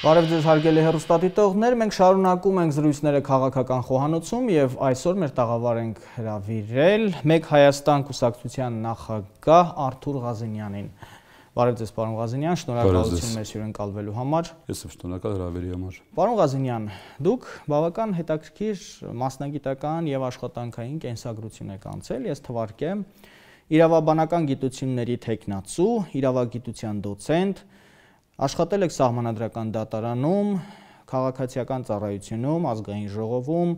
Բարև ձեզ հարգելի հերոստատիտողներ, մենք շարունակում ենք զրույցները քաղաքական խոհանոցում եւ այսօր մեր տաղավար ենք հրավիրել Մեկ Հայաստան կուսակցության նախագահ Արթուր Ղազենյանին։ Բարև ձեզ, պարոն Ղազենյան, շնորհակալություն մեզ հյուրն կալվելու համար։ Ես եմ շնորհակալ հրավերի համար։ Պարոն Ղազենյան, դուք բավական հետաքրքիր մասնագիտական եւ աշխատանքային կենսագրություն եք անցել, ես թվարկեմ իրավաբանական գիտությունների տեխնացու, իրավագիտության դոցենտ, Աշխատել եք սահմանադրական դատարանում, քաղաքացիական ծառայությունում, ազգային ժողովում,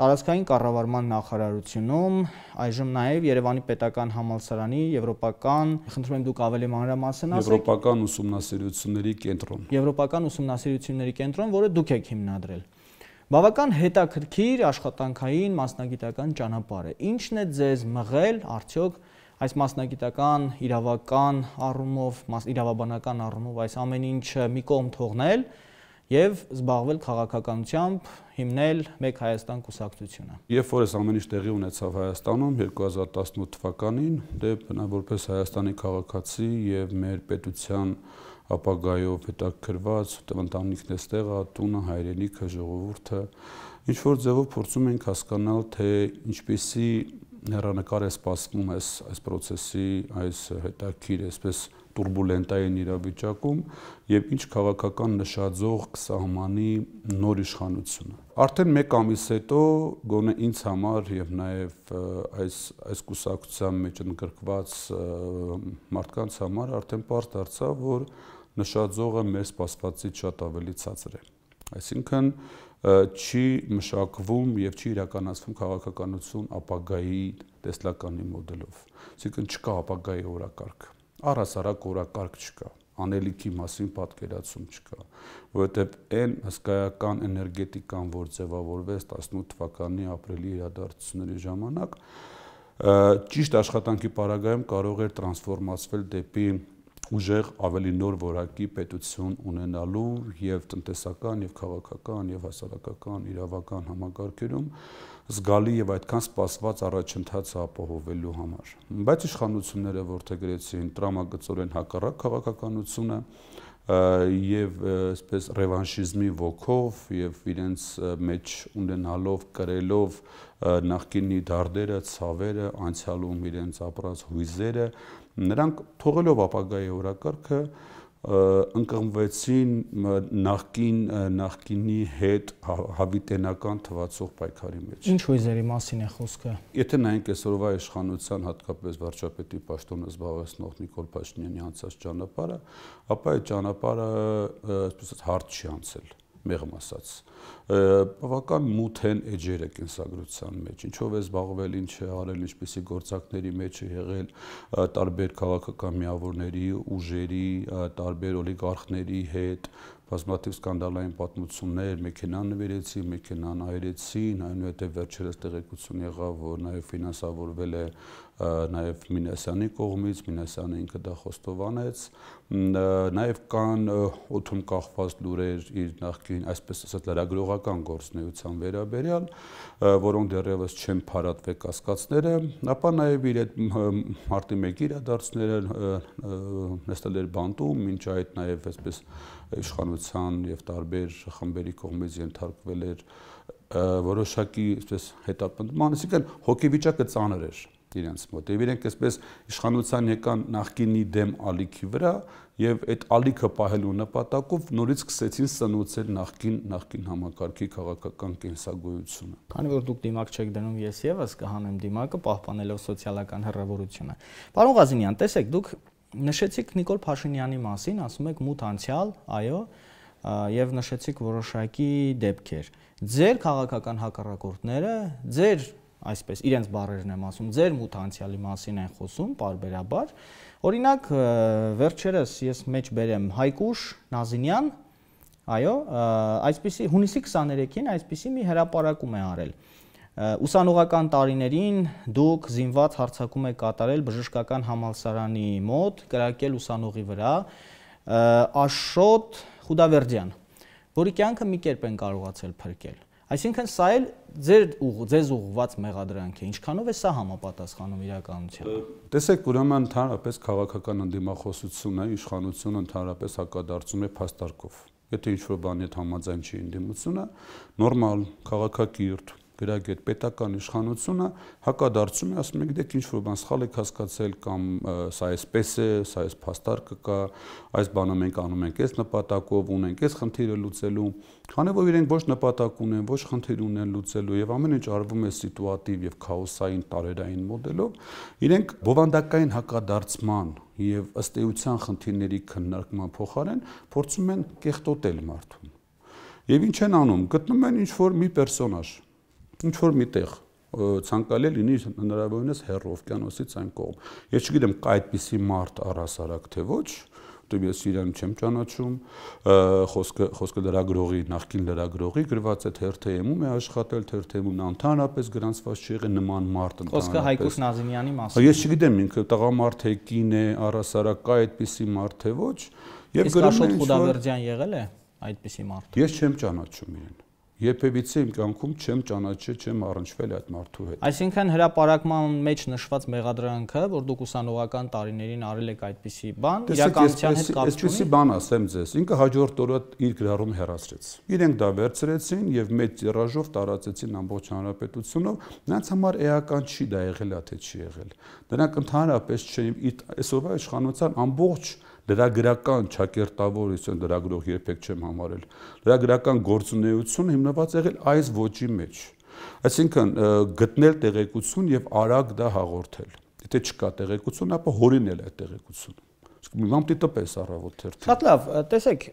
տարածքային կառավարման նախարարությունում, այժմ նաև Երևանի պետական համալսարանի եվրոպական, խնդրում եմ դուք ավելի մանրամասն ասեք, եվրոպական ուսումնասիրությունների կենտրոն։ Եվրոպական ուսումնասիրությունների կենտրոն, որը դուք եք հիմնադրել։ Բավական հետաքրքիր աշխատանքային մասնագիտական ճանապարհ է։ Ինչն է ձեզ մղել արդյոք այս մասնագիտական, իրավական առումով, իրավաբանական առումով այս ամեն ինչը մի կողմ թողնել եւ զբաղվել քաղաքականությամբ, հիմնել մեկ Հայաստան կուսակցությունը։ Երբ որ այս ամեն ինչ տեղի ունեցավ Հայաստանում 2018 թվականին, դե բնավորապես Հայաստանի քաղաքացի եւ մեր պետության ապագայով հետաքրված, ընտանիքն է ստեղա, տունը, հայրենիքը, ժողովուրդը ինչ որ ձևով փորձում ենք հասկանալ, թե ինչպիսի հերանեկար է սպասվում այս այս process-ի, այս հետաքրքիր, այսպես турբուլենտային իրավիճակում եւ ինչ քաղաքական նշաձող կսահմանի նոր իշխանությունը։ Արդեն 1 ամիս հետո գոնե ինձ համար եւ նաեւ այս այս կուսակցության մեջ ընդգրկված մարդկանց համար արդեն པարզ դարձավ, որ նշաձողը մեր սպասվածից շատ ավելի ցածր է։ Այսինքն չի մշակվում եւ չի իրականացվում քաղաքականություն ապագայի տեսլականի մոդելով։ Այսինքն չկա ապագայի օրակարգ։ Առհասարակ օրակարգ չկա անելիքի մասին պատկերացում չկա, որովհետև այն հսկայական էներգետիկան, որ ձևավորվեց 18 թվականի ապրիլի իրադարձությունների ժամանակ, ճիշտ աշխատանքի պարագայում կարող էր տրանսֆորմացվել դեպի ուժեղ ավելի նոր որակի պետություն ունենալու եւ տնտեսական եւ քաղաքական եւ հասարակական իրավական համակարգերում զգալի եւ այդքան սպասված առաջընթացը ապահովելու համար։ Բայց իշխանությունները որթեգրեցին տրամագծորեն հակառակ քաղաքականությունը եւ այսպես ռևանշիզմի ոգով եւ իրենց մեջ ունենալով կրելով նախկինի դարդերը, ցավերը, անցյալում իրենց ապրած հույզերը Նրանք թողելով ապագայի օրակարգը ընկղմվեցին նախկին նախկինի հետ հա, հավիտենական թվացող պայքարի մեջ։ Ինչ հույզերի մասին է խոսքը։ Եթե նայենք այսօրվա իշխանության հատկապես վարչապետի պաշտոնը զբաղեցնող Նիկոլ Փաշինյանի անցած ճանապարհը, ապա այդ ճանապարհը այսպես հարթ չի անցել մեղմ ասած բավական մութ են էջերը կենսագրության մեջ ինչով է զբաղվել ինչ է արել ինչպիսի գործակների մեջ է եղել տարբեր քաղաքական միավորների ուժերի տարբեր օլիգարխների հետ բազմաթիվ սկանդալային պատմություններ, մեքենան նվերեցի, մեքենան այրեցին, այնուհետև վերջերս տեղեկություն եղավ, որ նաև ֆինանսավորվել է նաև Մինասյանի կողմից, Մինասյանը ինքը դա խոստովանեց, նաև կան օթում կախված լուրեր իր նախկին, այսպես ասած, լրագրողական գործնեության վերաբերյալ, որոնք դեռևս չեն փարատվել կասկածները, ապա նաև իր այդ մարտի 1-ի իրադարձները նստել էր բանտում, մինչ այդ նաև այսպես իշխանության եւ տարբեր խմբերի կողմից ենթարկվել էր որոշակի, այսպես հետապնդման, այսինքն հոգեվիճակը ծանր էր իրենց մոտ։ Եվ իրենք այսպես իշխանության եկան նախկինի դեմ ալիքի վրա եւ այդ ալիքը պահելու նպատակով նորից սկսեցին սնուցել նախկին նախկին համակարգի քաղաքական կենսագոյությունը։ Քանի որ դուք դիմակ չեք դնում, ես եւս կհանեմ դիմակը պահպանելով սոցիալական հռվորությունը։ Պարոն Ղազինյան, տեսեք, դուք նշեցիք Նիկոլ Փաշինյանի մասին, ասում եք մութ անցյալ, այո, եւ նշեցիք որոշակի դեպքեր։ Ձեր քաղաքական հակառակորդները, ձեր այսպես իրենց բարերն եմ ասում, ձեր մութանցյալի մասին են խոսում parberabar։ Օրինակ վերջերս ես մեջ բերեմ Հայկուշ Նազինյան, այո, այսպիսի հունիսի 23-ին այսպիսի մի հրապարակում է արել ուսանողական տարիներին դուք զինված հարցակում եք կատարել բժշկական համալսարանի մոտ, կրակել ուսանողի վրա, Աշոտ Խուդավերդյան, որի կյանքը մի կերպ են կարողացել փրկել։ Այսինքն սա էլ ձեր ուղ, ձեզ ուղված մեղադրանք է։ Ինչքանով է սա համապատասխանում իրականությանը։ Տեսեք, ուրեմն ընդհանրապես քաղաքական ընդդիմախոսությունը իշխանությունը ընդհանրապես հակադարձում է փաստարկով։ Եթե ինչ-որ բանի հետ համաձայն չի ընդդիմությունը, նորմալ, քաղաքակիրթ, գրագի այդ պետական իշխանությունը հակադարձում է, ասում եք դեք ինչ որ բան սխալ եք հասկացել կամ սա էսպես է, սա էս փաստարկը կա, այս բանը մենք անում ենք այս նպատակով, ունենք այս խնդիրը լուծելու։ Քանի որ իրենք ոչ նպատակ ունեն, ոչ խնդիր ունեն լուծելու եւ ամեն ինչ արվում է սիտուատիվ եւ քաոսային տարերային մոդելով, իրենք բովանդակային հակադարձման եւ ըստ էության խնդիրների քննարկման փոխարեն փորձում են կեղտոտել մարդուն։ Եվ ինչ են անում։ Գտնում են ինչ որ մի պերսոնաժ, ինչ որ միտեղ ցանկալի լինի հնարավորինս հեռու օվկիանոսից այն կողմ։ Ես չգիտեմ կա այդպիսի մարդ առասարակ թե ոչ, որտեղ ես իրան չեմ ճանաչում, խոսքը խոսքը լրագրողի, նախկին լրագրողի գրված է թերթեյում է աշխատել, թերթեյում նա ընդհանրապես գրանցված չի եղել նման մարդ ընդհանրապես։ Խոսքը Հայկուս Նազիմյանի մասին։ Ես չգիտեմ ինքը տղամարդ է, կին է, առասարակ կա այդպիսի մարդ թե ոչ, եւ գրում է Իսկ Աշոտ Խուդավերդյան եղել է այդպիսի մարդ։ Ես չեմ ճանաչում իրեն երբևիցե իմ կյանքում չեմ ճանաչել, չեմ առնչվել այդ մարդու հետ։ Այսինքն հրաապարակման մեջ նշված մեղադրանքը, որ դուք ուսանողական տարիներին արել եք այդպիսի բան, իրականության հետ կապ չունի։ Այսպիսի բան ասեմ ձեզ, ինքը հաջորդ օրը իր գրառում հեռացրեց։ Իրենք դա վերցրեցին եւ մեծ տիրաժով տարածեցին ամբողջ հանրապետությունով։ Նրանց համար էական չի դա եղել, թե չի եղել։ Նրանք ընդհանրապես չէին այսօրվա իշխանության ամբողջ լրագրական ճակերտավոր, այսինքն լրագրող երբեք չեմ համարել։ Լրագրական գործունեությունը հիմնված եղել այս ոճի մեջ։ Այսինքն գտնել տեղեկություն եւ արագ դա հաղորդել։ Եթե չկա տեղեկություն, ապա հորինել այդ տեղեկությունը մամ դիտպես առավոտ թերթի։ Շատ լավ, տեսեք,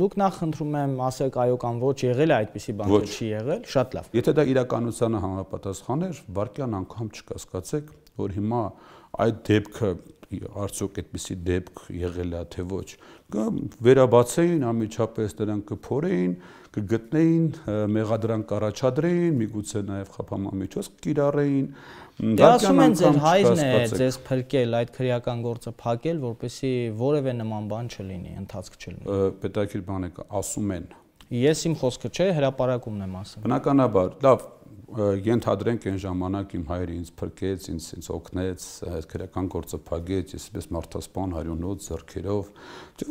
դուք նախ խնդրում եմ ասեք այո կամ ոչ եղել է այդպիսի բան, թե չի եղել, շատ լավ։ Եթե դա իրականությանը համապատասխան էր, վարկյան անգամ չկասկածեք, որ հիմա այդ դեպքը արդյոք այդպիսի դեպք եղել է թե ոչ վերաբացեին ամիջապես նրանք կփորեին կգտնեին մեղադրանք առաջադրեին միգուցե նաև խափամամիջոց կիրառեին դա դե ասում են ձեր հայրն է ձեզ փրկել այդ քրեական գործը փակել որպեսի որևէ նման բան չլինի ընթացք չլինի պետակիր բան է ասում են ես իմ խոսքը չէ հրաապարակումն եմ ասում բնականաբար լավ ենթադրենք այն ժամանակ իմ հայրը ինձ փրկեց, ինձ ինձ օգնեց, այս քրական գործը փակեց, ես էպես մարդասպան հարյունոց зерքերով։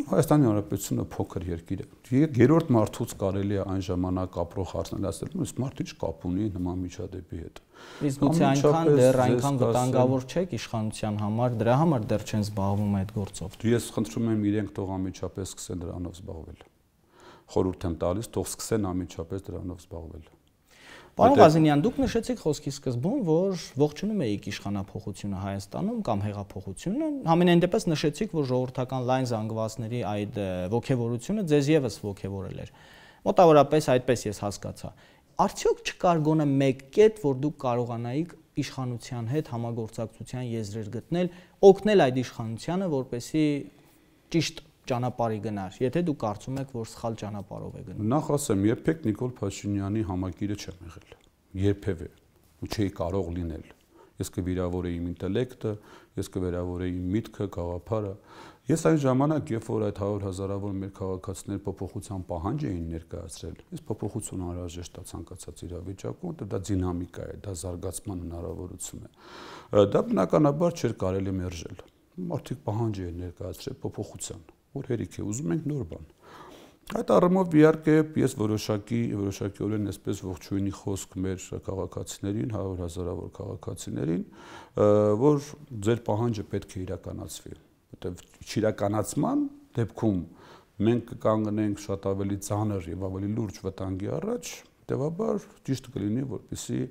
Հայաստանի Հանրապետությունը փոքր երկիր է։ Երրորդ մարդուց կարելի է այն ժամանակ ապրող հարցնել ասել, ես մարդ ինչ կապ ունի նման միջադեպի հետ։ Իսկ գուցե այնքան դեռ այնքան վտանգավոր չեք իշխանության համար, դրա համար դեռ չեն զբաղվում այդ գործով։ Ես խնդրում եմ իրենք թող ամիջապես սկսեն դրանով զբաղվել։ Խորհուրդ եմ տալիս, թող սկսեն ամիջապես դրանով զբաղվել։ Պարոն Ղազինյան, դուք նշեցիք խոսքի սկզբում, որ ողջունում եք իշխանապողությունը Հայաստանում կամ հեղափոխությունը, ամենայն դեպս նշեցիք, որ ժողովրդական լայն զանգվածների այդ ողքեվորությունը ձեզ եւս ողքեվորել էր։ Մոտավորապես այդպես ես հասկացա։ Արդյոք չկար գոնե մեկ կետ, որ դուք կարողանայիք իշխանության հետ համագործակցության եզրեր գտնել, օգնել այդ իշխանությանը, որպեսի ճիշտ ճանապարհի գնար, եթե դու կարծում եք, որ սխալ ճանապարհով է գնում։ Նախ ասեմ, երբեք Նիկոլ Փաշինյանի համակիրը չեմ եղել։ Երբևէ ու չէի կարող լինել։ Ես կվիրավորեի իմ ինտելեկտը, ես կվիրավորեի իմ միտքը, գաղափարը։ Ես այն ժամանակ, երբ որ այդ 100 հազարավոր մեր քաղաքացիներ փոփոխության պահանջ էին ներկայացրել, ես փոփոխություն անհրաժեշտ է ցանկացած իրավիճակում, որտեղ դա դինամիկա է, դա զարգացման հնարավորություն է։ Դա բնականաբար չէր կարելի մերժել։ Մարդիկ պահանջ էին ներկայացրել փոփոխության որ հերիք է, ուզում ենք նոր բան։ Այդ առումով իհարկե ես որոշակի որոշակիորեն այսպես ողջույնի խոսք մեր քաղաքացիներին, 100 հազարավոր քաղաքացիներին, որ ձեր պահանջը պետք է իրականացվի, որտեղ իրականացման դեպքում մենք կկանգնենք շատ ավելի ցաներ եւ ավելի լուրջ վտանգի առաջ, տևաբար ճիշտ կլինի, որպեսզի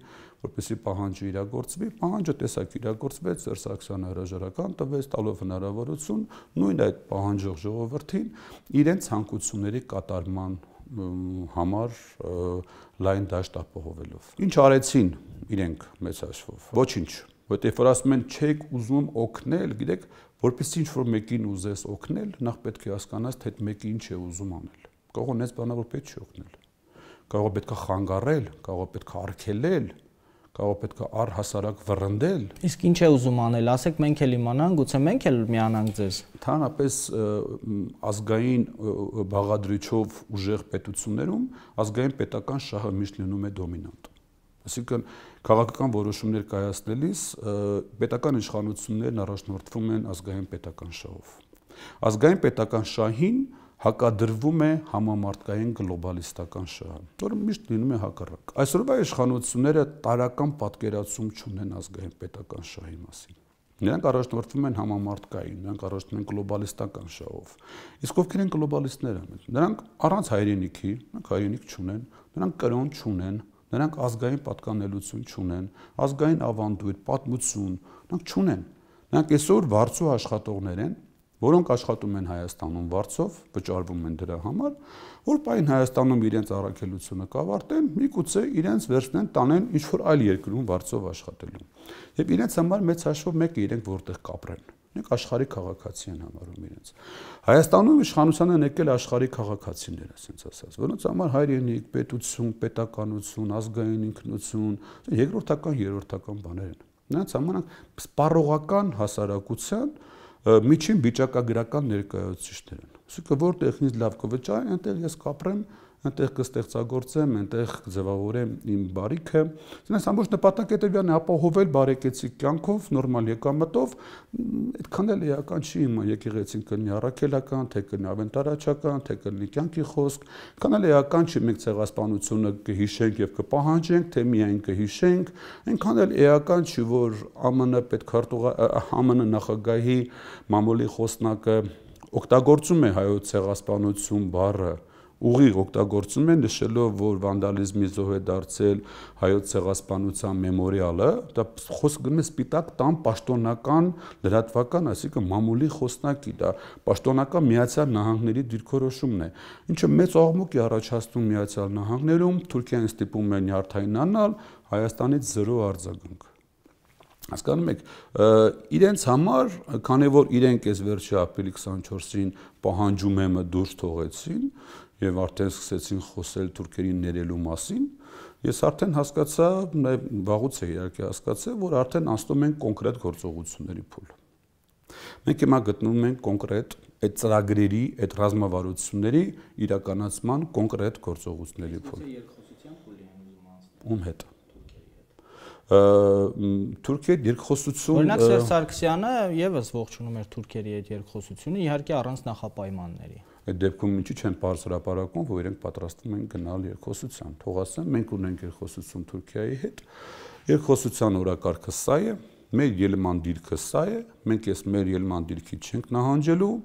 որպեսի պահանջը իրագործվի, պահանջը տեսակ իրագործվեց, Սերսաքսյանը հրաժարական տվեց, տալով հնարավորություն նույն այդ պահանջող ժողովրդին իրենց ցանկությունների կատարման համար լայն դաշտ ապահովելով։ Ինչ արեցին իրենք մեծ հաշվով։ Ոչինչ, որտեղ որ ասում են չեք ուզում օգնել, գիտեք, որպեսզի ինչ որ մեկին ուզես օգնել, նախ պետք է հասկանաս, թե այդ մեկը ինչ է ուզում անել։ Կարող է նես բանավոր պետք չի օգնել։ Կարող է պետքա խանգարել, կարող է պետքա արգելել, պետք կարող պետք է առհասարակ վռնդել։ Իսկ ինչ է ուզում անել, ասեք մենք էլ իմանանք, գուցե մենք էլ միանանք ձեզ։ Թանապես ազգային բաղադրիչով ուժեղ պետություններում ազգային պետական շահը միշտ լինում է դոմինանտ։ Այսինքն քաղաքական որոշումներ կայացնելիս պետական իշխանություններն առաջնորդվում են ազգային պետական շահով։ Ազգային պետական շահին հակադրվում է համամարտկային գլոբալիստական շահը, որը միշտ լինում է հակառակ։ Այսօրվա իշխանությունները տարական պատկերացում չունեն ազգային պետական շահի մասին։ Նրանք առաջնորդվում են համամարտկային, նրանք առաջնորդվում են գլոբալիստական շահով։ Իսկ ովքեր են գլոբալիստները։ Նրանք առանց հայրենիքի, նրանք հայրենիք չունեն, նրանք կրոն չունեն, նրանք ազգային պատկանելություն չունեն, ազգային ավանդույթ, պատմություն, նրանք չունեն։ Նրանք այսօր վարձու աշխատողներ են, որոնք աշխատում են Հայաստանում վարձով, վճարվում են դրա համար, որպայն Հայաստանում իրենց առաքելությունը կավարտեն, միգուցե իրենց վերցնեն տանեն ինչ որ այլ երկրում վարձով աշխատելու։ Եվ իրենց համար մեծ հաշվով մեկը իրենք որտեղ կապրեն։ Իրենք աշխարհի քաղաքացի են համարում իրենց։ Հայաստանում իշխանության են եկել աշխարհի քաղաքացիներ, ասենց ասած, որոնց համար հայրենիք, պետություն, պետականություն, ազգային ինքնություն, երկրորդական, երրորդական բաներ են։ Նրանց համար սպառողական հասարակության միջին վիճակագրական ներկայացուցիչներ են։ Ուսիկը որտեղից լավ կվճարեն, այնտեղ ես կապրեմ, այնտեղ կստեղծագործեմ, այնտեղ կձևավորեմ իմ բարիքը։ Այսինքն ամբողջ նպատակը դեպյան է ապահովել բարեկեցիկ կյանքով, նորմալ եկամտով, այդքան էլ էական չի իմ եկեղեցին կնի առաքելական, թե կնի ավենտարաչական, թե կնի կյանքի խոսք, այդքան էլ էական չի մենք ցեղասպանությունը կհիշենք եւ կպահանջենք, թե միայն կհիշենք, այնքան էլ էական չի, որ ԱՄՆ պետք հարտուղա ԱՄՆ նախագահի մամուլի խոսնակը օգտագործում է հայոց ցեղասպանություն բառը ուղիղ օգտագործում են նշելով, որ վանդալիզմի զոհ է դարձել հայոց ցեղասպանության մեմորիալը, դա խոսքը գնում է սպիտակ տան պաշտոնական լրատվական, այսինքն մամուլի խոսնակի, դա պաշտոնական Միացյալ Նահանգների դիրքորոշումն է, ինչը մեծ աղմուկ է առաջացնում Միացյալ Նահանգներում, Թուրքիան ստիպում է նյարդայնանալ, Հայաստանից 0 արձագանք հասկանում եք իրենց համար քանի որ իրենք այս վերջի ապրիլի 24-ին պահանջում եմը դուրս թողեցին եւ արդեն սկսեցին խոսել թուրքերի ներելու մասին, ես արդեն հասկացա, նաեւ վաղուց է իհարկե հասկացա, որ արդեն անցնում են կոնկրետ գործողությունների փուլ։ Մենք հիմա գտնվում ենք կոնկրետ այդ ծրագրերի, այդ ռազմավարությունների իրականացման կոնկրետ գործողությունների փուլ։ Ում հետ։ Ա Թուրքիայի հետ երկխոսություն Օրինակ Սերժ Սարգսյանը եւս ողջունում էր Թուրքիայի հետ երկխոսությունը իհարկե առանց նախապայմանների։ Այդ դեպքում ինչի՞ չեն բարձ հրապարակում, որ իրենք պատրաստվում են գնալ երկխոսության։ Թող ասեմ, մենք ունենք երկխոսություն Թուրքիայի հետ։ Երկխոսության օրակարգը սա է, մեր ելման դիրքը սա է, մենք ես մեր ելման դիրքի չենք նահանջելու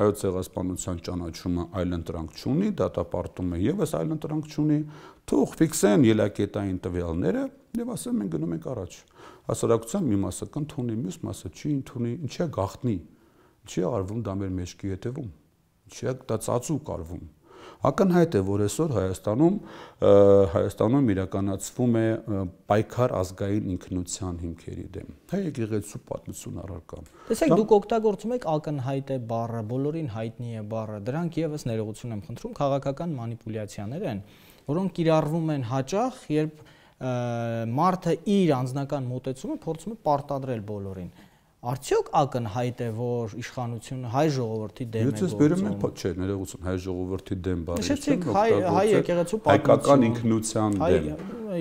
հայոց ցեղասպանության ճանաչումը այլ ընտրանք չունի, դատապարտումը եւս այլ ընտրանք չունի, թող ֆիքսեն ելակետային տվյալները եւ ասեմ մենք գնում ենք առաջ։ Հասարակության մի մասը կընդունի, մյուս մասը չի ընդունի, ինչի՞ գախտնի։ Ինչի՞ արվում դա մեր մեջքի հետևում։ Ինչի՞ դա ծածուկ արվում։ Ակնհայտ է, որ այսօր Հայաստանում Հայաստանում իրականացվում է պայքար ազգային ինքնության հիմքերի դեմ։ Հայ եկեղեցու պատմություն առարկան։ Տեսեք, դուք օգտագործում եք ակնհայտ է բառը, բոլորին հայտնի է բառը։ Դրանք եւս ներողություն եմ խնդրում, քաղաքական մանիպուլյացիաներ են, որոնք կիրառվում են հաճախ, երբ մարդը իր անձնական մտածումը փորձում է պարտադրել բոլորին։ Արդյոք ակնհայտ է, որ իշխանությունը հայ ժողովրդի դեմ է գործում։ Ես վերում եմ, չէ, ներողություն, հայ ժողովրդի դեմ բառը։ Նշեցիք հայ հայ եկեղեցու պատմություն, հայկական ինքնության դեմ։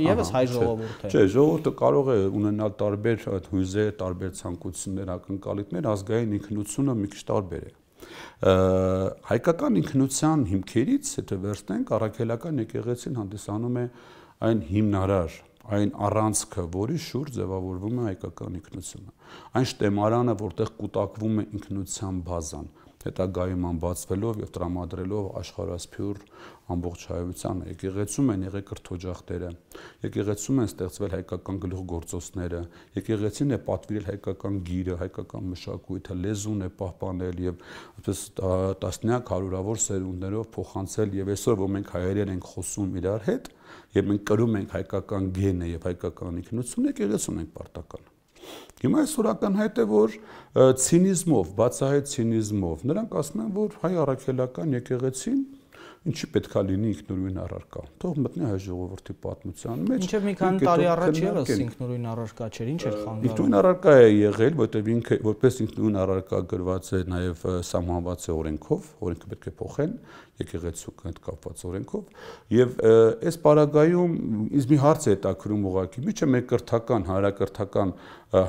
Եվս հայ ժողովուրդ է։ Չէ, ժողովուրդը կարող է ունենալ տարբեր այդ հույզեր, տարբեր ցանկություններ, ակնկալիքներ, ազգային ինքնությունը մի քիչ տարբեր է։ Հայկական ինքնության հիմքերից, եթե վերցնենք, առաքելական եկեղեցին հանդիսանում է այն հիմնարար այն առանցքը, որի շուրջ ձևավորվում է հայկական ինքնությունը։ Այն շտեմարանը, որտեղ կուտակվում է ինքնության բազան, հետագայում ամբացվելով եւ տրամադրելով աշխարհասփյուր ամբողջ հայությանը։ Եկեղեցում են եղել կրթօջախները, եկեղեցում են ստեղծվել հայկական գլուխգործոցները, եկեղեցին է պատվիրել հայկական գիրը, հայկական մշակույթը, լեզուն է պահպանել եւ այսպես տասնյակ հարյուրավոր սերունդներով փոխանցել եւ այսօր որ մենք հայերեն ենք խոսում իրար հետ, եւ մենք կրում ենք հայկական գենը եւ հայկական ինքնությունը, եկեղեցում ենք պարտական։ Հիմա այսօր ականհայտ է, որ ցինիզմով, բացահայտ ցինիզմով նրանք ասում են, որ հայ առաքելական եկեղեցին ինչի պետքա լինի ինքնուրույն առարկա։ Թող մտնի հայ ժողովրդի պատմության մեջ։ Ինչեւ մի քանի տարի առաջ եւս ինքնուրույն առարկա չէր, ինչ էր խանգարում։ Ինքնուրույն առարկա է եղել, որտեւ ինքը որպես ինքնուրույն առարկա գրված է նաեւ սահմանված է օրենքով, օրենքը պետք է փոխեն եկեղեցու հետ կապված օրենքով, եւ այս պարագայում ինձ մի հարց է հետաքրում ուղղակի, միչե մեր կրթական, հանրակրթական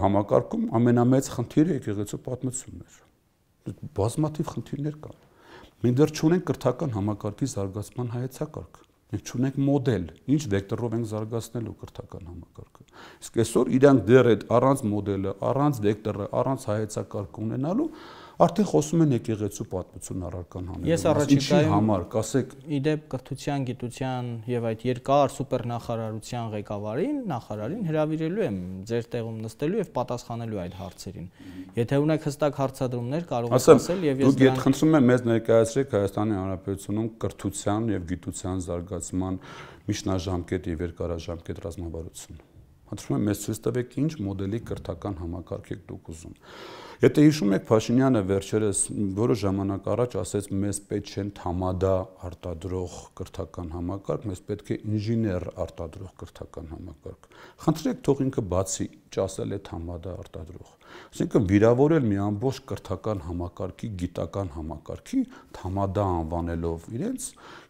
համակարգում ամենամեծ խնդիրը եկեղեցու պատմությունն էր։ Բազմաթիվ խնդիրներ կան Մենք դեռ չունենք կրթական համակարգի զարգացման հայեցակարգ։ Մենք չունենք մոդել, ինչ վեկտորով ենք զարգացնելու կրթական համակարգը։ Իսկ այսօր իրանք դեռ այդ առանց մոդելը, առանց վեկտորը, առանց հայեցակարգ ունենալու Արդեն խոսում են եկեղեցու պատմություն առարկան հանելու։ Ես առաջիկայում համար կասեք իդեպ կրթության, գիտության եւ այդ երկար սուպերնախարարության ղեկավարին, նախարարին հրավիրելու եմ ձեր տեղում նստելու եւ պատասխանելու այդ հարցերին։ Եթե ունեք հստակ հարցադրումներ, կարող եք ասել եւ ես դուք եթե խնդրում եմ մեզ ներկայացրեք Հայաստանի Հանրապետությունում կրթության եւ գիտության զարգացման միջնաժամկետ եւ երկարաժամկետ ռազմավարությունը։ Հատրում եմ մեզ ցույց տվեք ինչ մոդելի կրթական համակարգ եք դուք ուզում։ Եթե հիշում եք Փաշինյանը վերջերս որը ժամանակ առաջ ասեց մեզ պետք չեն թամադա արտադրող կրթական համակարգ, մեզ պետք է ինժեներ արտադրող կրթական համակարգ։ Խնդրեք թող ինքը բացի ճասել է թամադա արտադրող։ Այսինքն վիրավորել մի ամբողջ կրթական համակարգի, գիտական համակարգի թամադա անվանելով իրենց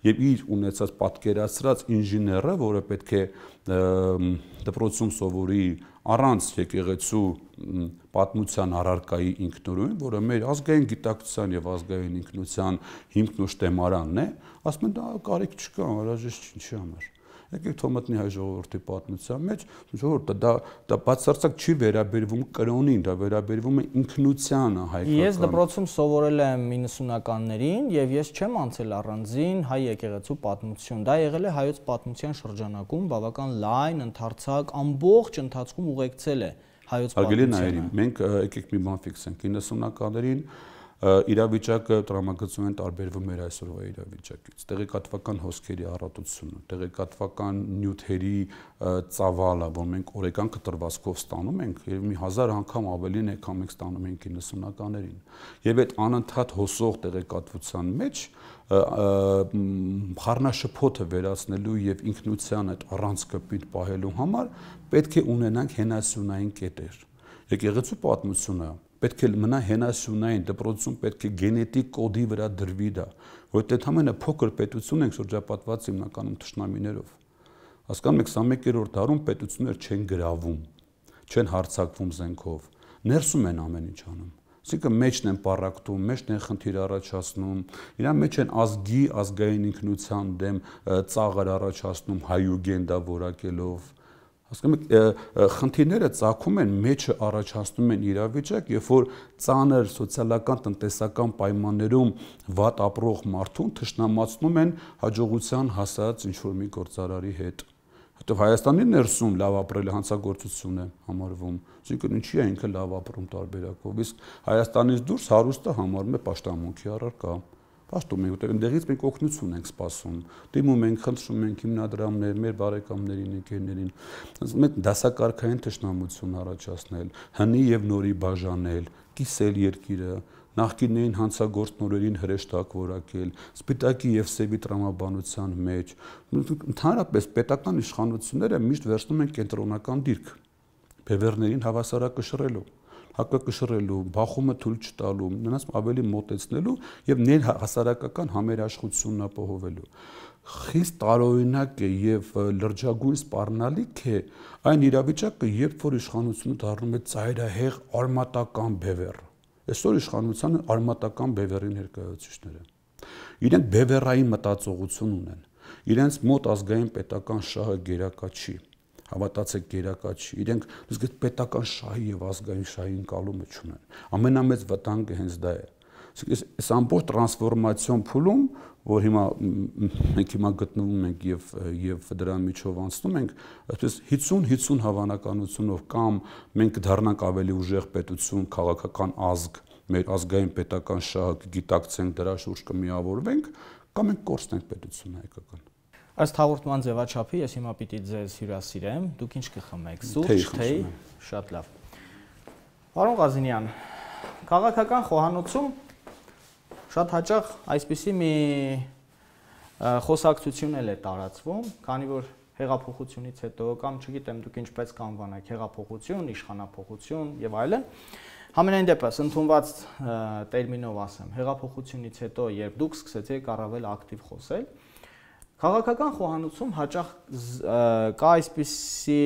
եւ իր ունեցած պատկերացրած ինժեները, որը պետք է դպրոցում սովորի առանց եկեղեցու պատմության առարկայի ինքնուրույն, որը մեր ազգային գիտակցության եւ ազգային ինքնության հիմքն ու շտեմարանն է, ասում են դա կարիք չկա, անհրաժեշտ չի համար։ չի, եկեք թող մտնի հայ ժողովրդի պատմության մեջ, ժողովուրդը դա դա բացարձակ չի վերաբերվում կրոնին, դա վերաբերվում է ինքնությանը հայկական։ Ես դպրոցում սովորել եմ 90-ականներին եւ ես չեմ անցել առանձին հայ եկեղեցու պատմություն։ Դա եղել է հայոց պատմության շրջանակում բավական լայն ընդարձակ ամբողջ ընթացքում ուղեկցել է հայոց պատմությունը։ Հարգելի նայերի, մենք եկեք մի բան ֆիքսենք 90-ականներին իրավիճակը տրամագծում են տարբերվում էր այսօրվա իրավիճակից։ Տեղեկատվական հոսքերի առատությունը, տեղեկատվական նյութերի ծավալը, որ մենք օրեկան կտրվածքով ստանում ենք, եւ մի 1000 անգամ ավելին է, քան մենք ստանում ենք 90-ականներին։ Եվ այդ անընդհատ հոսող տեղեկատվության մեջ խառնաշփոթը վերացնելու եւ ինքնության այդ առանց կպիտ պահելու համար պետք է ունենանք հենասյունային կետեր։ Եկեղեցու պատմությունը պետք է մնա հենասյունային դպրոցում պետք է գենետիկ կոդի վրա դրվի դա որովհետեւ ամենը փոքր պետություն ենք շրջապատված հիմնականում ճշնամիներով հասկանում եք 21-րդ դարում պետություններ չեն գրավում չեն հարցակվում զենքով ներսում են ամեն ինչ անում Այսինքն մեջն են պարակտում, մեջն են խնդիր առաջացնում, իրան մեջ են ազգի, ազգային ինքնության դեմ ծաղր առաջացնում հայուգեն դա որակելով, Հասկանում եք, խնդիրները ցակում են, մեջը առաջացնում են իրավիճակ, երբ որ ծանր սոցիալական տնտեսական պայմաններում վատ ապրող մարդուն թշնամացնում են հաջողության հասած ինչ-որ մի գործարարի հետ։ Հետո Հայաստանի ներսում լավ ապրելը հանցագործություն է համարվում։ Այսինքն ինչի է ինքը լավ ապրում տարբերակով, իսկ Հայաստանից դուրս հարուստը համարվում է աշտամունքի առարկա։ Պաշտում ենք, որտեղ ընդդեղից մենք օգնություն ենք սպասում։ Դիմում ենք, խնդրում ենք հիմնադրամներ, մեր բարեկամներին, ընկերներին։ Մենք դասակարգային ճշնամություն առաջացնել, հնի եւ նորի բաժանել, կիսել երկիրը, նախկիններին հանցագործ նորերին հրեշտակ որակել, սպիտակի եւ սեւի տրամաբանության մեջ։ Ընդհանրապես պետական իշխանությունները միշտ վերցնում են կենտրոնական դիրք բևեռներին հավասարակշռելու հակակշռելու, բախումը թույլ չտալու, նրանց ավելի մոտեցնելու եւ ներհասարակական համերաշխությունն ապահովելու խիստ տարօրինակ է եւ լրջագույն սпарնալիք է այն իրավիճակը, երբ որ իշխանությունը դառնում է ծայրահեղ արմատական բևեռ։ Այսօր իշխանությանը արմատական բևեռի ներկայացուցիչները։ Իրենք բևեռային մտածողություն ունեն։ Իրենց մոտ ազգային պետական շահը գերակա չի հավատացեք գերակա չի։ Իրենք իսկ այդ պետական շահի եւ ազգային շահին կալումը չունեն։ Ամենամեծ վտանգը հենց դա է։ Իսկ այս ամբողջ տրանսֆորմացիոն փուլում, որ հիմա մենք հիմա գտնվում ենք եւ եւ դրան միջով անցնում ենք, այսպես 50-50 հավանականությունով կամ մենք դառնանք ավելի ուժեղ պետություն, քաղաքական ազգ, մեր ազգային պետական շահը կգիտակցենք, դրա շուրջ կմիավորվենք, կամ մենք կորցնենք պետությունը հայկական։ Ըստ հաղորդման ձևաչափի ես հիմա պիտի ձեզ հյուրասիրեմ։ Դուք ինչ կխմեք՝ սուրճ, թեյ, շատ լավ։ Պարոն Ղազինյան, քաղաքական խոհանոցում շատ հաճախ այսպիսի մի խոսակցություն էլ է տարածվում, քանի որ հեղափոխությունից հետո կամ չգիտեմ դուք ինչպես կանվանեք հեղափոխություն, իշխանապողություն եւ այլն, Համենայն դեպս ընդունված տերմինով ասեմ, հեղափոխությունից հետո, երբ դուք սկսեցիք առավել ակտիվ խոսել, Քաղաքական խոհանոցում հաճախ կա այսպիսի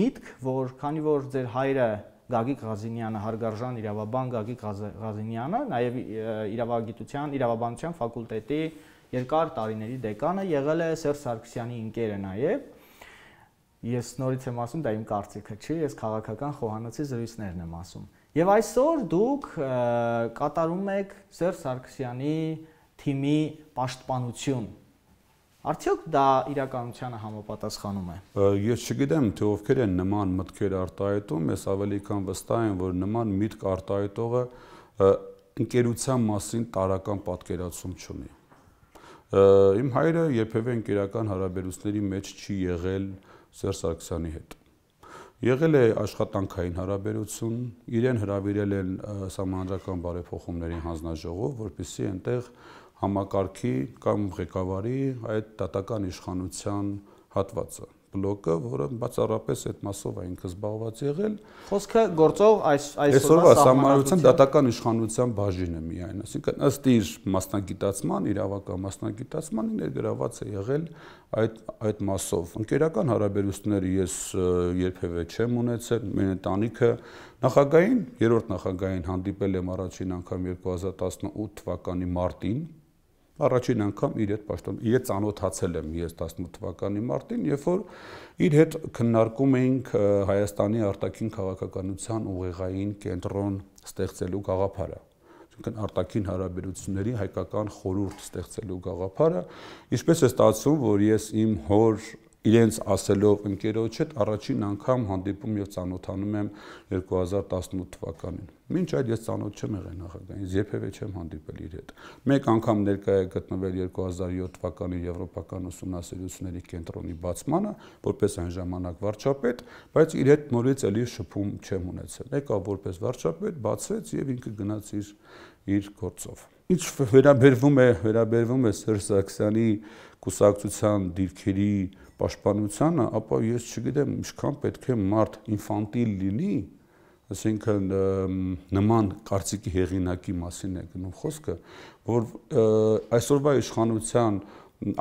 միտք, որ քանի որ ձեր հայրը Գագիկ Ղազինյանը հարգարժան իրավաբան Գագիկ Ղազինյանը, նաև իրավագիտության, իրավաբանության ֆակուլտետի երկար տարիների դեկանը եղել է Սերժ Սարգսյանի ընկերը նաև։ Ես նորից եմ ասում, դա իմ կարծիքը չի, ես քաղաքական խոհանոցի զրույցներն եմ ասում։ Եվ այսօր դուք կատարում եք Սերժ Սարգսյանի թիմի պաշտպանություն Արդյոք դա իրականությանը համապատասխանում է։ Ես չգիտեմ, թե ովքեր են նման մտքեր արտահայտում, ես ավելի քան վստահ եմ, որ նման միտք արտահայտողը ընկերության մասին տարական պատկերացում չունի։ Իմ հայրը երբևէ ընկերական հարաբերությունների մեջ չի եղել Սերժ Սարգսյանի հետ։ Եղել է աշխատանքային հարաբերություն, իրեն հրավիրել են համանրական բարեփոխումների հանձնաժողով, որտիսի այնտեղ համակարգի կամ ղեկավարի այդ տվյալական իշխանության հատվածը բլոկը, որը բացառապես այդ մասով է ինքը զբաղված եղել։ Խոսքը գործող այս այսօրվա համառության դատական իշխանության բաժինը միայն, այսինքն ըստ իր մասնագիտացման, իրավական մասնագիտացման ներգրաված է եղել այդ այդ մասով։ Ընկերական հարաբերությունները ես երբևէ չեմ ունեցել, մեր ընտանիքը նախագահային, երրորդ նախագահային հանդիպել եմ առաջին անգամ 2018 թվականի մարտին Առաջին անգամ իր հետ պաշտոն, իր հետ ծանոթացել եմ ես 18 թվականի մարտին, երբ որ իր հետ քննարկում էինք Հայաստանի արտաքին քաղաքականության ուղեղային կենտրոն ստեղծելու գաղափարը այսինքն արտաքին հարաբերությունների հայկական խորհուրդ ստեղծելու գաղափարը ինչպես է ստացվում որ ես իմ հոր իրենց ասելով ընկերոջ հետ առաջին անգամ հանդիպում եւ ծանոթանում եմ 2018 թվականին Մինչ այդ ես ցանոթ չեմ եղել նախագահին, երբևէ չեմ հանդիպել իր հետ։ Մեկ անգամ ներկայ է գտնվել 2007 թվականի եվրոպական ուսումնասիրությունների կենտրոնի բացմանը, որպես այն ժամանակ վարչապետ, բայց իր հետ նորից էլի շփում չեմ ունեցել։ Եկավ որպես վարչապետ, բացեց եւ ինքը գնաց իր իր գործով։ Ինչ վերաբերվում է վերաբերվում է Սերժ Սարգսյանի կուսակցության դիրքերի պաշտպանությանը, ապա ես չգիտեմ, ինչքան պետք է մարդ ինֆանտիլ լինի, այսինքն նման կարծիքի հեղինակի մասին է գնում խոսքը, որ այսօրվա իշխանության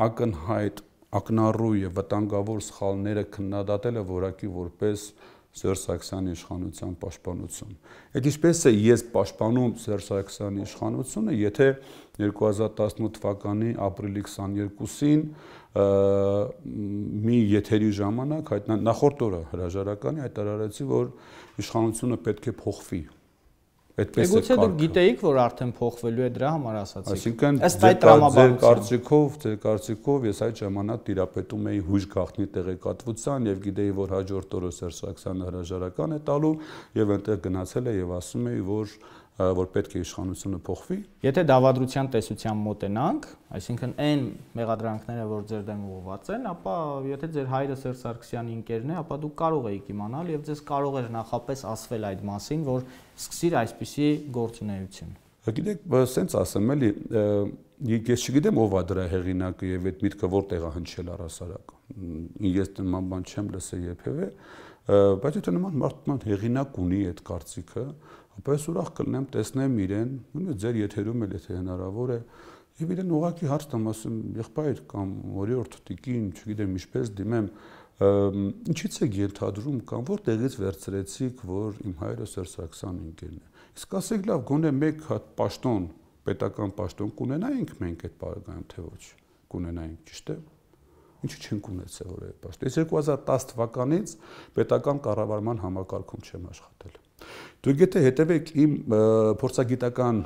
ակնհայտ ակնառու եւ վտանգավոր սխալները քննադատելը որակի որպես որ Սերժ Սարգսյանի իշխանության պաշտպանություն։ Այդ ինչպես է ես պաշտպանում Սերժ Սարգսյանի իշխանությունը, եթե 2018 թվականի ապրիլի 22-ին մի եթերի ժամանակ հայտնան նախորդ օրը հրաժարականի հայտարարեցի, որ իշխանությունը պետք է փոխվի Այդպես է կարգը։ Միգուցե դուք գիտեիք, որ արդեն փոխվելու է դրա համար ասացիք։ Այսինքն ըստ այդ տրամաբանության, ձեր կարծիքով, ձեր կարծիքով ես այդ ժամանակ տիրապետում էի հույժ գախնի տեղեկատվության եւ գիտեի, որ հաջորդ օրը Սերժ Սարգսյանը հրաժարական է տալու եւ այնտեղ գնացել է եւ ասում էի, որ որ պետք է իշխանությունը փոխվի։ Եթե դավադրության տեսության մոտենանք, այսինքն այն մեղադրանքները, որ ձեր դեմ ուղղված են, ապա եթե ձեր հայրը Սերժ Սարգսյանի ընկերն է, ապա դուք կարող եք իմանալ եւ ձեզ կարող էր նախապես ասվել այդ մասին, որ սկսիր այսպիսի գործունեություն։ Գիտեք, սենց ասեմ էլի, ես չգիտեմ ով է դրա հեղինակը եւ այդ միտքը որտեղ է հնչել առասարակ։ Ես նման բան չեմ լսել երբևէ, բայց եթե նման մարդ նման հեղինակ ունի այդ կարծիքը, Ապայս ուրախ կլնեմ տեսնեմ իրեն, նույնը ձեր եթերում էլ եթե հնարավոր է, եւ իրեն ուղակի հարց տամ, ասեմ, եղբայր կամ օրիորդ տիկին, չգիտեմ, ինչպես դիմեմ, ինչից եք ենթադրում կամ որտեղից վերցրեցիք, որ իմ հայրը Սերսաքսան ընկերն է։ Իսկ ասեք լավ, գոնե մեկ հատ պաշտոն, պետական պաշտոն կունենայինք մենք այդ բարակայում, թե ոչ։ Կունենայինք, ճիշտ է ինչի չենք ունեցել որևէ պաշտ։ Ես 2010 թվականից պետական կառավարման համակարգում չեմ աշխատել։ Դուք եթե հետևեք իմ փորձագիտական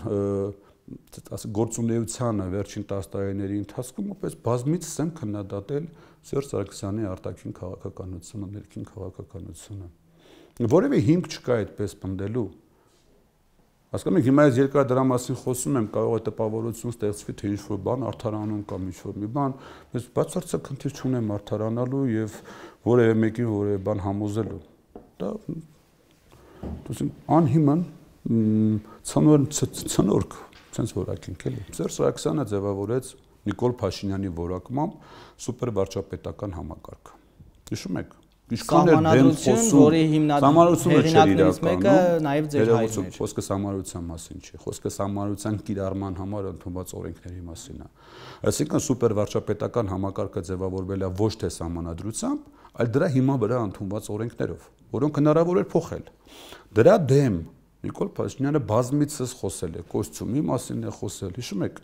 ասես գործունեությանը վերջին 10 տարիների ընթացքում պես բազմից եմ քննադատել Սերժ Սարգսյանի արտաքին քաղաքականությունը, ներքին քաղաքականությունը։ Որևէ հիմք չկա այդպես պնդելու։ Հասկանում եք, հիմա ես երկար դրա մասին խոսում եմ, կարող է տպավորություն ստեղծվի, թե ինչ որ բան արթարանում կամ ինչ որ մի բան, ես բացարձակ քննիչ չունեմ արթարանալու եւ որևէ մեկին որևէ բան համոզելու։ Դա Դուսին անհիմն ցնոր ցնորք, ցենց որակինք էլի։ Սերժ Սարգսյանը ձևավորեց Նիկոլ Փաշինյանի որակմամբ սուպեր վարչապետական համակարգ։ Հիշում եք։ Ինչքան էր դեմ խոսում, որի հիմնադրությունը չէր իրականում, նաև ձեր հայրն էր։ Խոսքը համարության մասին չի, խոսքը համարության կիրառման համար ընդունված օրենքների մասին է։ Այսինքն սուպերվարչապետական համակարգը ձևավորվել է ոչ թե համանadrությամբ, այլ դրա հիմա վրա ընդունված օրենքներով, որոնք հնարավոր էր փոխել։ Դրա դեմ Նիկոլ Փաշինյանը բազմիցս խոսել է կոստյումի մասին է խոսել, հիշում եք։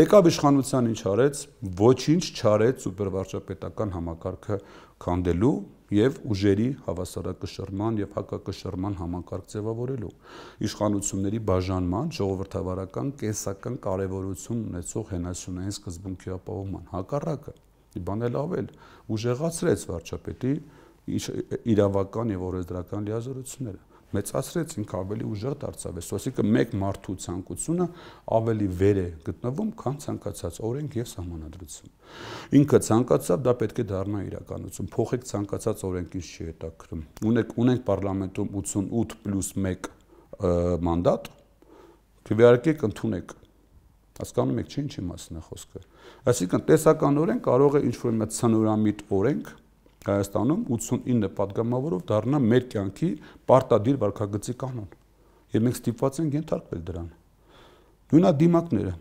Եկավ իշխանության ինչ արեց, ոչինչ չարեց սուպերվարչապետական համակարգը քանդելու եւ ուժերի հավասարակշռման եւ հակակշռման համակարգ ձևավորելու իշխանությունների բաժանման ժողովրդավարական կենսական կարեւորություն ունեցող հենասյունային սկզբունքի ապահովման հակառակը Բանը լավ էլ ուժեղացրեց վարչապետի իրավական եւ օրենսդրական լիազորությունները մեծացրեց ինք ավելի ուժեղ դարձավ այս ասիկը մեկ մարդու ցանկությունը ավելի վեր է գտնվում քան ցանկացած օրենք եւ համանadrություն ինքը ցանկացավ դա պետք է դառնա իրականություն փոխեք ցանկացած օրենքից չի հետաքրում ունեք ունենք parlamentum 88+1 մանդատ քվեարկեք ընդունեք Հասկանում եք չէ՞ ինչի մասին է խոսքը։ Այսինքն տեսականորեն կարող է ինչ-որ մի ցնորամիտ օրենք Հայաստանում 89 падգամավորով դառնա մեր կյանքի պարտադիր վարկագծի կանոն։ Եվ մենք ստիպված ենք ենթարկվել դրան։ Նույնա դիմակները։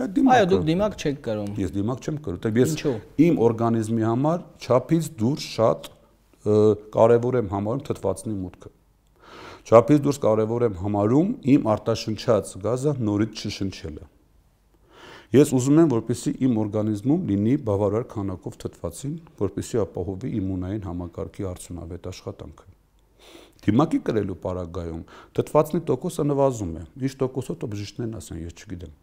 Դա դիմակ։ Այո, դուք դիմակ չեք կրում։ Ես դիմակ չեմ կրում, որտեղ ես իմ օրգանիզմի համար չափից դուրս շատ կարևոր եմ համարում թթվածնի մուտքը։ Չափից դուրս կարևոր եմ համարում իմ արտաշնչած գազը նորից չշնչելը։ Ես ուզում եմ, որպեսզի իմ օրգանիզմում լինի բավարար քանակով թթվածին, որպեսզի ապահովի իմունային համակարգի արդյունավետ աշխատանքը։ Դիմակի կրելու պարագայում թթվածնի տոկոսը նվազում է։ Ինչ տոկոսով դա բժիշկներն ասեն, ես չգիտեմ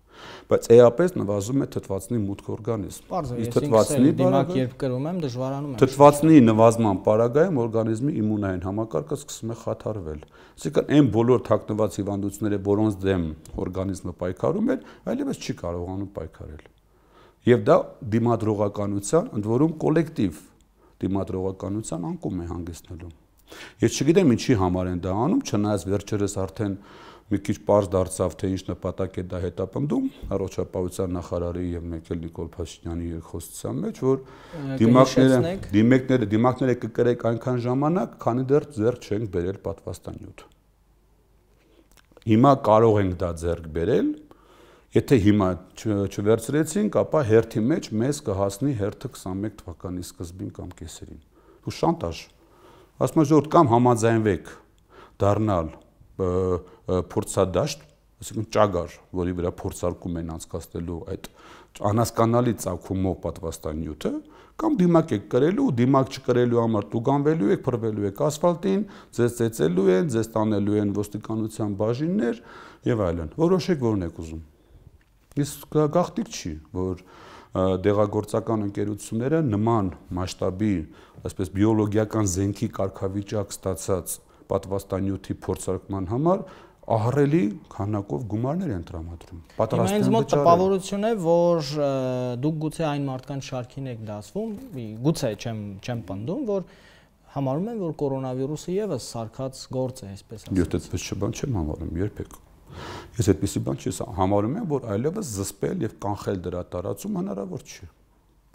բայց էապես նվազում է թթվածնի մուտք օրգանիզմ։ Իսկ թթվածնի դիմակ երբ կրում եմ դժվարանում եմ։ Թթվածնի նվազման պարագայում օրգանիզմի իմունային համակարգը սկսում է խաթարվել։ Այսինքն այն բոլոր թաքնված հիվանդությունները, որոնց դեմ օրգանիզմը պայքարում էր, այլևս չի կարողանում պայքարել։ Եվ դա դիմադրողականության, ընդ որում կոլեկտիվ դիմադրողականության անկում է հանգեցնելու։ Ես չգիտեմ ինչի համար են դա անում, չնայած վերջերս արդեն մի քիչ པարզ դարձավ թե ինչ նպատակ է դա հետապնդում առողջապահության նախարարի եւ մեկ էլ Նիկոլ Փաշինյանի երկխոսության մեջ որ դիմակները դիմեկները դիմակները կկրեք այնքան ժամանակ քանի դեռ ձեռք չենք բերել պատվաստանյութ հիմա կարող ենք դա ձեռք բերել եթե հիմա չվերցրեցինք ապա հերթի մեջ մեզ կհասնի հերթը 21 թվականի սկզբին կամ կեսերին ու շանտաժ ասում եմ ժողովուրդ կամ համաձայնվեք դառնալ փորձադաշտ, այսինքն ճագար, որի վրա փորձարկում են անցկացնելու այդ անհասկանալի ցակումով պատվաստանյութը, կամ դիմակ եք կրելու, դիմակ չկրելու համար տուգանվելու եք, փրվելու եք ասֆալտին, ձեզ ծեծելու են, ձեզ տանելու են ոստիկանության բաժիններ եւ այլն։ Որոշեք որն եք ուզում։ Իսկ գաղտնիք չի, որ դեղագործական ընկերությունները նման մասշտաբի, այսպես բիոլոգիական զենքի կարգավիճակ ստացած պատվաստանյութի փորձարկման համար ահռելի քանակով գումարներ են տրամադրում։ Պատրաստ են դժվար։ Ինձ մոտ տպավորություն է, որ դուք գուցե այն մարդկանց շարքին եք դասվում, գուցե չեմ չեմ պնդում, որ համարում են, որ կորոնավիրուսը եւս սարկած գործ է, այսպես ասած։ Ես այդպես չբան չեմ համարում երբեք։ Ես այդպիսի բան չի համարում եմ, որ այլևս զսպել եւ կանխել դրա տարածում հնարավոր չի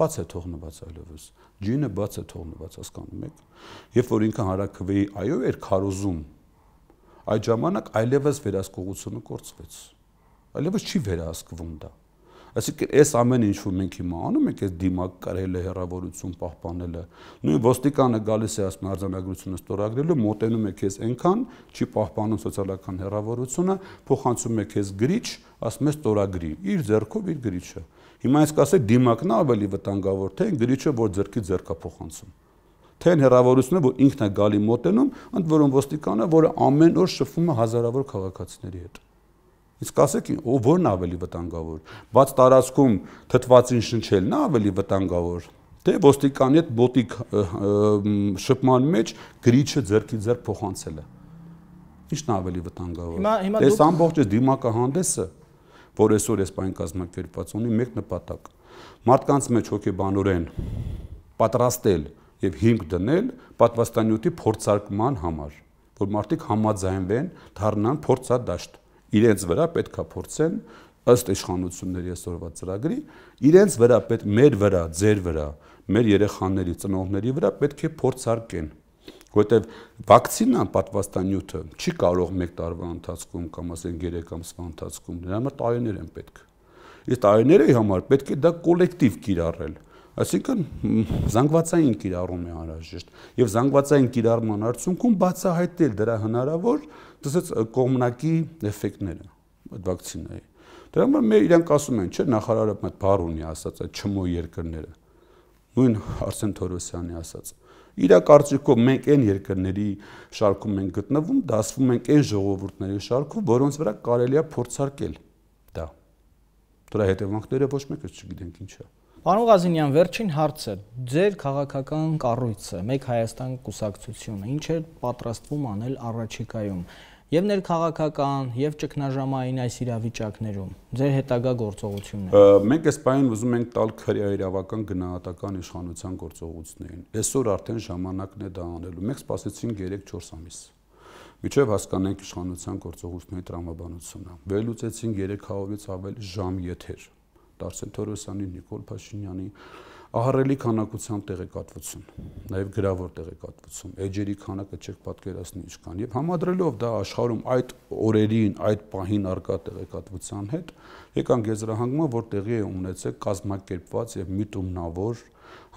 բաց է թողնված այլևս։ Ջինը բաց է թողնված, հասկանում եք։ Երբ որ ինքը հարակվեի այո էր քարոզում, այդ ժամանակ այլևս վերահսկողությունը կորցվեց։ Այլևս չի վերահսկվում դա։ Այսինքն այս ամեն ինչ որ մենք հիմա անում ենք, այս դիմակ կարելի է հերավորություն պահպանելը։ Նույն ոստիկանը գալիս է ասում արձանագրությունը ստորագրելու, մոտենում է քեզ այնքան, չի պահպանում սոցիալական հերավորությունը, փոխանցում է քեզ գրիչ, ասում է ստորագրի։ Իր ձեռքով իր գրիչը։ Հիմա ես կասեմ դիմակն ավելի վտանգավոր թե գրիչը, որ ձեռքի ձեռքա փոխանցում թե այն հերավորությունը, որ ինքն է գալի մոտենում, ընդ որում ոստիկանը, որը ամեն օր շփվում է հազարավոր քաղաքացիների հետ։ Իսկ ասեք, ով որն ավելի վտանգավոր։ Բաց տարածքում թթվածին շնչելն դե է ավելի վտանգավոր, թե ոստիկանի այդ բոտիկ շփման մեջ գրիչը ձերքի ձեր փոխանցելը։ Ինչն ավելի վտանգավոր։ Դες ամբողջ դիմակահանդեսը, որ այսօր էս պայն կազմակերպված ունի մեկ նպատակ։ Մարդկանց մեջ հոգեբանորեն պատրաստել եւ հիմք դնել պատվաստանյութի փորձարկման համար, որ մարդիկ համաձայնվեն դառնան փորձադաշտ իրենց վրա պետք է փորձեն ըստ իշխանությունների այսօրվա ծրագրի, իրենց վրա պետք մեր վրա, ձեր վրա, մեր երեխաների, ծնողների վրա պետք է փորձարկեն որտեվ վակցինան պատվաստանյութը չի կարող 1 տարվա ընթացքում կամ ասենք 3 ամսվա ընթացքում դրա համար տարիներ են պետք։ Իսկ տարիների համար պետք է դա կոլեկտիվ կիրառել։ Այսինքն զանգվածային կիրառում է անհրաժեշտ եւ զանգվածային կիրառման արդյունքում բացահայտել դրա հնարավոր դասից կողմնակի էֆեկտները այդ վակցինայի։ Դրա համար մեր իրանք ասում են, չէ, նախարարը այդ բարունի ասած, այդ չմո երկրները։ Նույն Արսեն Թորոսյանի ասած։ Իրա կարծիքով մենք այն երկրների շարքում ենք գտնվում, դասվում ենք այն ժողովուրդների շարքում, որոնց վրա կարելի է փորձարկել դա։ Դրա հետևանքները ոչ մեկը չգիտենք ինչա։ Պարոն Ղազինյան, վերջին հարցը՝ ձեր քաղաքական կառույցը, Մեկ Հայաստան կուսակցությունը, ինչ է պատրաստվում անել առաջիկայում եւ ներքաղաքական եւ ճգնաժամային այս իրավիճակներում ձեր հետագա գործողությունները մենք այս պայն ուզում ենք տալ քրեա իրավական գնահատական իշխանության գործողություններին այսօր արդեն ժամանակն է դա անելու մենք սպասեցինք 3-4 ամիս միջև հասկանանք իշխանության գործողությունների տրամաբանությունը վերլուծեցինք 300-ից ավելի ժամ եթեր Դարսեն Թորոսյանի Նիկոլ Փաշինյանի ահռելի քանակությամբ տեղեկատվություն, նաև գրավոր տեղեկատվություն, էջերի քանակը չեք պատկերացնի ինչքան եւ համադրելով դա աշխարհում այդ օրերին, այդ պահին արկա տեղեկատվության հետ, եկանք եզրահանգման, որ տեղի է ունեցել կազմակերպված եւ միտումնավոր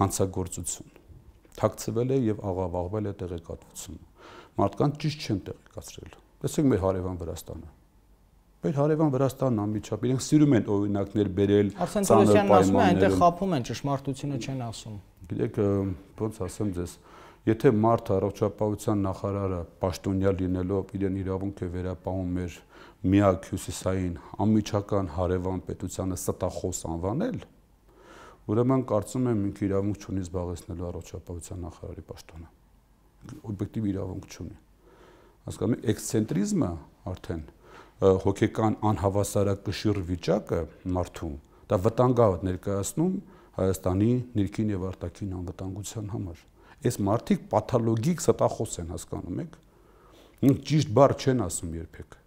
հանցագործություն։ Թակցվել է եւ աղավաղվել է տեղեկատվությունը։ Մարդկանց ճիշտ չեն տեղեկացրել։ Տեսեք մեր հարևան Վրաստանը մեր հարևան Վրաստանն անմիջապես իրենք սիրում են օրինակներ բերել ծանր պայմաններում։ Արսեն Թորոսյանն ասում է, այնտեղ խափում են ճշմարտությունը չեն ասում։ Գիտեք, ոնց ասեմ ձեզ, եթե մարդ առողջապահության նախարարը պաշտոնյա լինելով իրեն իրավունքը վերապահում մեր միակ հյուսիսային անմիջական հարևան պետությանը ստախոս անվանել, ուրեմն կարծում եմ ինքը իրավունք չունի զբաղեցնելու առողջապահության նախարարի պաշտոնը։ Օբյեկտիվ իրավունք չունի։ Հասկանում եք, էքսցենտրիզմը արդեն հոգեկան անհավասարակշիռ վիճակը մարդու դա վտանգավոր ներկայացնում Հայաստանի ներքին եւ արտաքին անվտանգության համար։ Այս մարդիկ պաթոլոգիկ ստախոս են, հասկանում եք։ Ինչ ճիշտ բառ չեն ասում երբեք։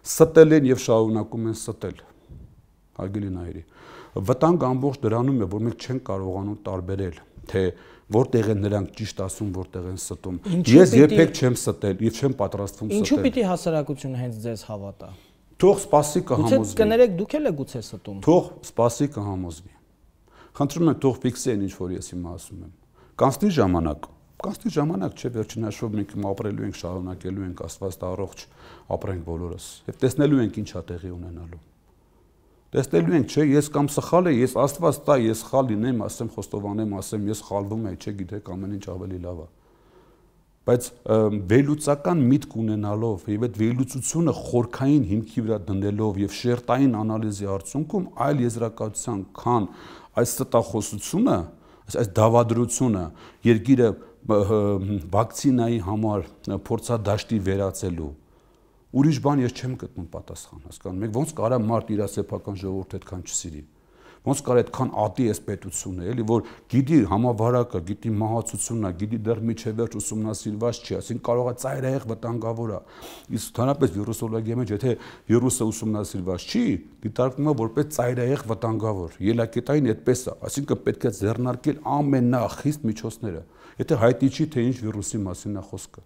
Ստել են եւ շարունակում են ստել։ Հարգելի նայերի։ Վտանգ ամբողջ դրանում է, որ մենք չենք կարողանում տարբերել, թե որտեղ են նրանք ճիշտ ասում, որտեղ են ստում։ Ես երբեք չեմ ստել եւ չեմ պատրաստվում ստել։ Ինչու պիտի հասարակությունը հենց ձեզ հավատա։ Թող սպասի կհամոզվի։ Գուցե կներեք դուք էլ եք գուցե ստում։ Թող սպասի կհամոզվի։ Խնդրում եմ թող ֆիքսեն ինչ որ ես հիմա ասում եմ։ Կանցնի ժամանակ, կանցնի ժամանակ չէ վերջնաշով մենք ապրելու ենք, շարունակելու ենք, աստված դա առողջ ապրենք բոլորս։ Եվ տեսնելու ենք ինչ հա տեղի ունենալու։ Տեսնելու ենք, չէ, ես կամ սխալ է, ես Աստված տա, ես խալ լինեմ, ասեմ խոստովանեմ, ասեմ ես խալվում եմ, չէ, գիտեք, ամեն ինչ ավելի լավ է։ Բայց վերլուծական միտք ունենալով եւ այդ վերլուծությունը խորքային հիմքի վրա դնելով եւ շերտային անալիզի արդյունքում այլ եզրակացության քան այս ստախոսությունը, այս այս դավադրությունը երկիրը վակցինայի համար փորձադաշտի վերածելու Ուրիշ բան ես չեմ գտնում պատասխան, հասկանում եք, ոնց կարա մարդ իր սեփական ժողովուրդ այդքան չսիրի։ Ոնց կարա այդքան ատի էս պետությունը, էլի որ գիտի համավարակը, գիտի մահացությունն է, գիտի դեռ միջևերջ ուսումնասիրված չի, ասին կարողա ծայրահեղ վտանգավոր է։ Իսկ հանրապես վիրուսոլոգիայի մեջ եթե վիրուսը ուսումնասիրված չի, դիտարկվում է որպես ծայրահեղ վտանգավոր։ Ելակետային այդպես է, ասինքն պետք է ձեռնարկել ամենախիստ միջոցները։ Եթե հայտնի չի թե ինչ վիրուսի մասին է խոսքը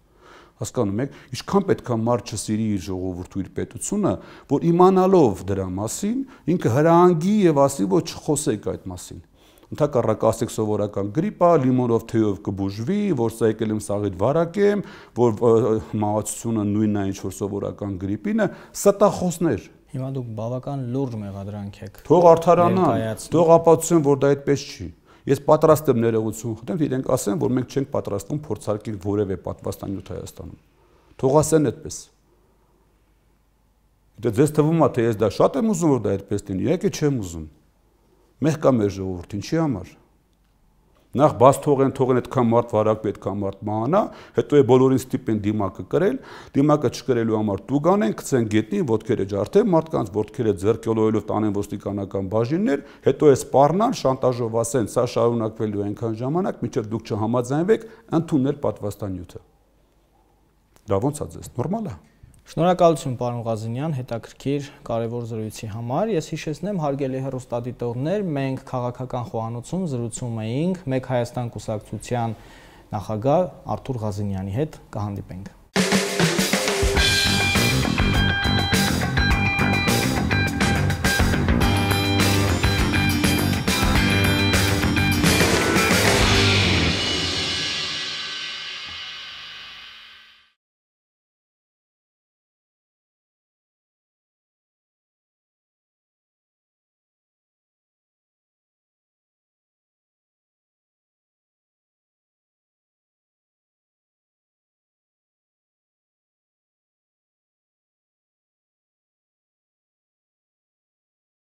հասկանում եք, ինչքան պետք է մարդը սիրի իր ժողովուրդու իր պետությունը, որ իմանալով դրա մասին, ինքը հրահանգի եւ ասի, որ չխոսեք այդ մասին։ Ընդհակառակ ասեք սովորական գրիպա, լիմոնով թեյով կբուժվի, որ սա եկել եմ սաղիդ վարակեմ, որ մահացությունը նույնն է ինչ որ սովորական գրիպինը, ստախոսներ։ Հիմա դուք բավական լուրջ մեղադրանք եք։ Թող արդարանան, թող ապացուցեն, որ դա այդպես չի։ Ես պատրաստ եմ ներողություն խնդրեմ, թե իրենք ասեն, որ մենք չենք պատրաստվում փորձարկել որևէ պատվաստանյութ Հայաստանում։ Թող ասեն այդպես։ Դե ձեզ թվում է, թե ես դա շատ եմ ուզում, որ դա այդպես լինի։ Եկեք չեմ ուզում։ Մեղք կա մեր ժողովրդին, ինչի համար նախ բաց թողեն թողեն այդքան մարդ վարակ պետքա մարդ մահանա, հետո է բոլորին ստիպեն դիմակը կրել, դիմակը չկրելու համար դու գանեն, գցեն գետնին, ոդքերը ջարդեն մարդկանց, ոդքերը ձերկելոյելով տանեն ոստիկանական բաժիններ, հետո է սպառնան, շանտաժով ասեն, սա շարունակվելու այնքան ժամանակ, մինչև դուք չհամաձայնվեք, ընդուննել պատվաստանյութը։ Դա ո՞նց է ձեզ, նորմալ է։ Շնորհակալություն պարոն Ղազինյան հետաքրքիր կարևոր զրույցի համար։ Ես հիշեցնեմ հարգելի հերոստատիտողներ, մենք քաղաքական խոհանոցում զրուցում էինք Մեկ Հայաստան կուսակցության նախագահ Արթուր Ղազինյանի հետ կհանդիպենք։